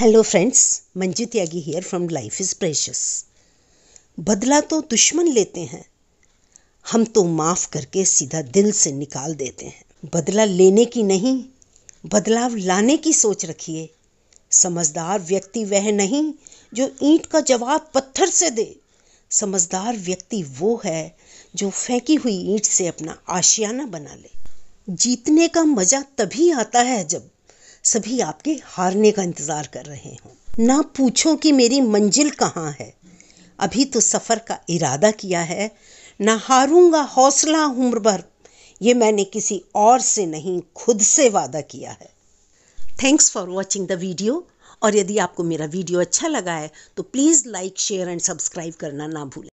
hello friends Manju Tyagi here from life is precious बदला तो दुश्मन लेते हैं हम तो माफ़ करके सीधा दिल से निकाल देते हैं बदला लेने की नहीं बदलाव लाने की सोच रखिए समझदार व्यक्ति वह नहीं जो ईंट का जवाब पत्थर से दे समझदार व्यक्ति वो है जो फेंकी हुई ईंट से अपना आशियाना बना ले जीतने का मज़ा तभी आता है जब सभी आपके हारने का इंतज़ार कर रहे हों ना पूछो कि मेरी मंजिल कहाँ है अभी तो सफ़र का इरादा किया है ना हारूंगा हौसला उम्र भर ये मैंने किसी और से नहीं खुद से वादा किया है thanks for watching the video और यदि आपको मेरा वीडियो अच्छा लगा है तो please like share and subscribe करना ना भूलें